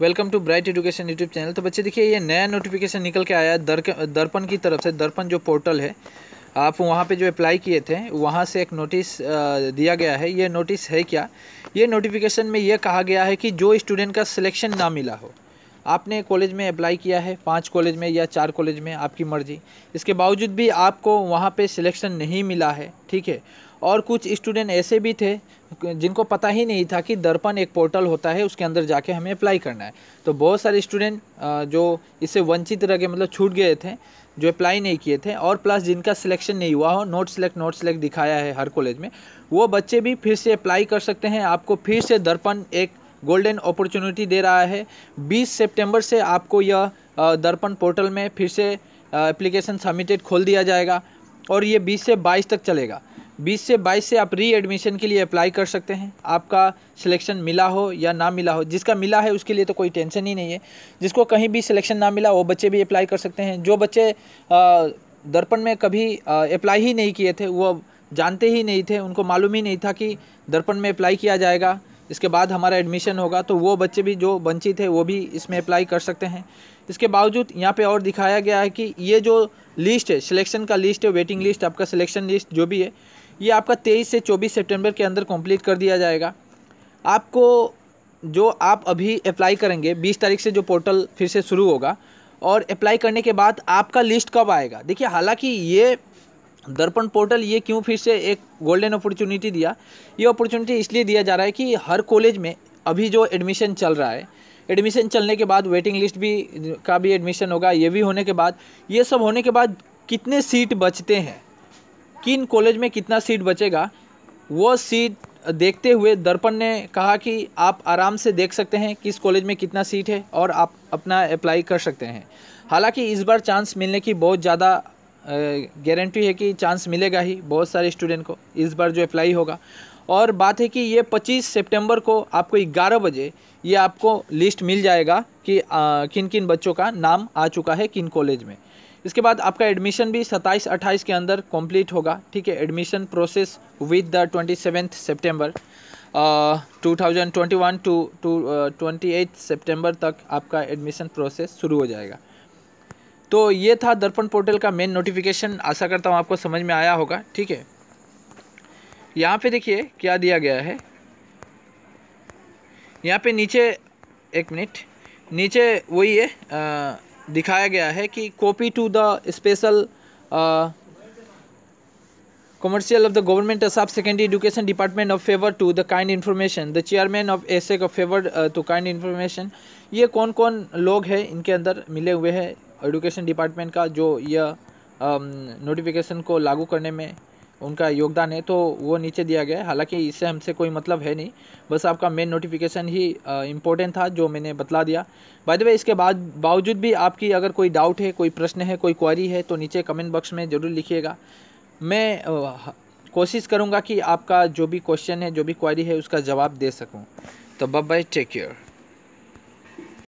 welcome to bright education YouTube channel तो बच्चे देखिए ये नया नोटिफिकेशन निकल के आया है दर, दर्पण की तरफ से दर्पण जो पोर्टल है आप वहाँ पे जो अप्लाई किए थे वहाँ से एक नोटिस दिया गया है ये नोटिस है क्या ये नोटिफिकेशन में ये कहा गया है कि जो स्टूडेंट का सिलेक्शन ना मिला हो आपने कॉलेज में अप्लाई किया है पाँच कॉलेज में या चार कॉलेज में आपकी मर्जी इसके बावजूद भी आपको वहाँ पर सिलेक्शन नहीं मिला है ठीक है और कुछ स्टूडेंट ऐसे भी थे जिनको पता ही नहीं था कि दर्पण एक पोर्टल होता है उसके अंदर जाके हमें अप्लाई करना है तो बहुत सारे स्टूडेंट जो इससे वंचित रह गए मतलब छूट गए थे जो अप्लाई नहीं किए थे और प्लस जिनका सिलेक्शन नहीं हुआ हो नोट सेलेक्ट नोट सेलेक्ट दिखाया है हर कॉलेज में वो बच्चे भी फिर से अप्लाई कर सकते हैं आपको फिर से दर्पण एक गोल्डन अपॉर्चुनिटी दे रहा है बीस सेप्टेम्बर से आपको यह दर्पण पोर्टल में फिर से एप्लीकेशन सबमिटेड खोल दिया जाएगा और ये 20 से 22 तक चलेगा बीस से बाईस से आप री एडमिशन के लिए अप्लाई कर सकते हैं आपका सिलेक्शन मिला हो या ना मिला हो जिसका मिला है उसके लिए तो कोई टेंशन ही नहीं है जिसको कहीं भी सिलेक्शन ना मिला वो बच्चे भी अप्लाई कर सकते हैं जो बच्चे दर्पण में कभी अप्लाई ही नहीं किए थे वो जानते ही नहीं थे उनको मालूम ही नहीं था कि दर्पण में अप्लाई किया जाएगा इसके बाद हमारा एडमिशन होगा तो वो बच्चे भी जो वंचित है वो भी इसमें अप्लाई कर सकते हैं इसके बावजूद यहाँ पे और दिखाया गया है कि ये जो लिस्ट है सिलेक्शन का लिस्ट है वेटिंग लिस्ट आपका सिलेक्शन लिस्ट जो भी है ये आपका तेईस से चौबीस सितंबर के अंदर कंप्लीट कर दिया जाएगा आपको जो आप अभी अप्लाई करेंगे बीस तारीख से जो पोर्टल फिर से शुरू होगा और अप्लाई करने के बाद आपका लिस्ट कब आएगा देखिए हालांकि ये दर्पण पोर्टल ये क्यों फिर से एक गोल्डन अपॉर्चुनिटी दिया ये अपॉर्चुनिटी इसलिए दिया जा रहा है कि हर कॉलेज में अभी जो एडमिशन चल रहा है एडमिशन चलने के बाद वेटिंग लिस्ट भी का भी एडमिशन होगा ये भी होने के बाद ये सब होने के बाद कितने सीट बचते हैं किन कॉलेज में कितना सीट बचेगा वो सीट देखते हुए दर्पण ने कहा कि आप आराम से देख सकते हैं किस कॉलेज में कितना सीट है और आप अपना अप्लाई कर सकते हैं हालांकि इस बार चांस मिलने की बहुत ज़्यादा गारंटी है कि चांस मिलेगा ही बहुत सारे स्टूडेंट को इस बार जो अप्लाई होगा और बात है कि ये 25 सितंबर को आपको 11 बजे ये आपको लिस्ट मिल जाएगा कि आ, किन किन बच्चों का नाम आ चुका है किन कॉलेज में इसके बाद आपका एडमिशन भी 27 28 के अंदर कंप्लीट होगा ठीक है admission process with the twenty seventh September two thousand twenty one to to twenty eight September तक आपका एडमिशन प्रोसेस शुरू हो जाएगा तो ये था दर्पण पोर्टल का मेन नोटिफिकेशन आशा करता हूँ आपको समझ में आया होगा ठीक है यहाँ पे देखिए क्या दिया गया है यहाँ पे नीचे एक मिनट नीचे वही है आ, दिखाया गया है कि copy to the special commercial of the government of secondary education department of favour to the kind information the chairman of एसेक of favour to kind information ये कौन कौन लोग हैं इनके अंदर मिले हुए हैं एजुकेशन डिपार्टमेंट का जो यह नोटिफिकेशन को लागू करने में उनका योगदान है तो वो नीचे दिया गया है हालांकि इससे हमसे कोई मतलब है नहीं बस आपका मेन नोटिफिकेशन ही इम्पोर्टेंट था जो मैंने बतला दिया बाय द वे इसके बाद बावजूद भी आपकी अगर कोई डाउट है कोई प्रश्न है कोई क्वारी है तो नीचे कमेंट बॉक्स में ज़रूर लिखिएगा मैं कोशिश करूँगा कि आपका जो भी क्वेश्चन है जो भी क्वारी है उसका जवाब दे सकूँ तो बब बाय टेक केयर